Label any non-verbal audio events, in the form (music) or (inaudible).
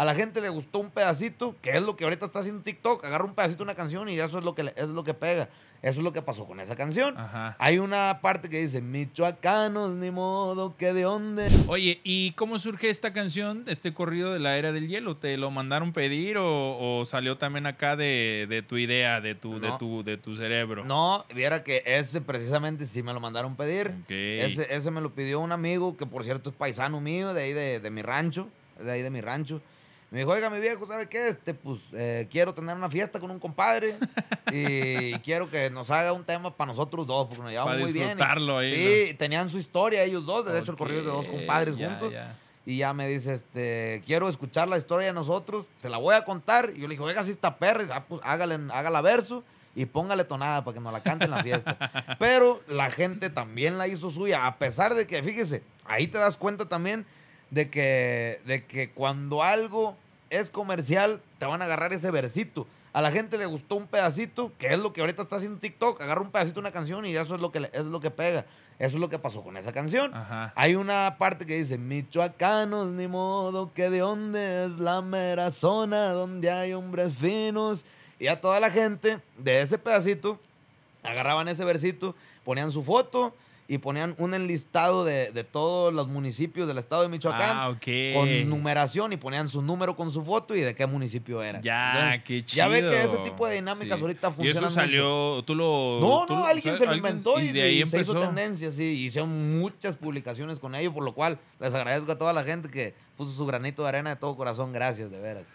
a la gente le gustó un pedacito, que es lo que ahorita está haciendo TikTok, agarra un pedacito de una canción y eso es lo que, es lo que pega. Eso es lo que pasó con esa canción. Hay una parte que dice, Michoacanos, ni modo, que de dónde. Oye, ¿y cómo surge esta canción, este corrido de la era del hielo? ¿Te lo mandaron pedir o, salió también acá de, tu idea, de tu, de, tu, de tu cerebro? No, viera que ese precisamente sí me lo mandaron pedir. Ese, me lo pidió un amigo que por cierto es paisano mío, de ahí de mi rancho, de ahí de mi rancho. Me dijo, oiga, mi viejo, ¿sabe qué? Este, pues eh, quiero tener una fiesta con un compadre (laughs) y quiero que nos haga un tema para nosotros dos, porque nos llevamos muy bien. Y, sí, tenían su historia ellos dos, de hecho el corrido es de dos compadres juntos. Y ya me dice, este, quiero escuchar la historia de nosotros, se la voy a contar. Y yo le dije, oiga, si está perra, ah, pues, hágale, hágala verso y póngale tonada para que nos la cante en la fiesta. (laughs) Pero la gente también la hizo suya, a pesar de que, fíjese, ahí te das cuenta también de que, de que cuando algo es comercial, te van a agarrar ese versito. A la gente le gustó un pedacito, que es lo que ahorita está haciendo TikTok. Agarra un pedacito de una canción y eso es lo que, es lo que pega. Eso es lo que pasó con esa canción. Hay una parte que dice, Michoacanos, ni modo que de dónde es la mera zona donde hay hombres finos. Y a toda la gente de ese pedacito agarraban ese versito, ponían su foto y ponían un enlistado de, todos los municipios del estado de Michoacán ah, con numeración y ponían su número con su foto y de qué municipio era. Ya, qué chido. Ya ve que ese tipo de dinámicas ahorita funcionan. Y eso salió, tú lo. No, no, alguien se lo inventó y, se hizo tendencia, sí. hicieron muchas publicaciones con ello, por lo cual les agradezco a toda la gente que puso su granito de arena de todo corazón. Gracias, de veras.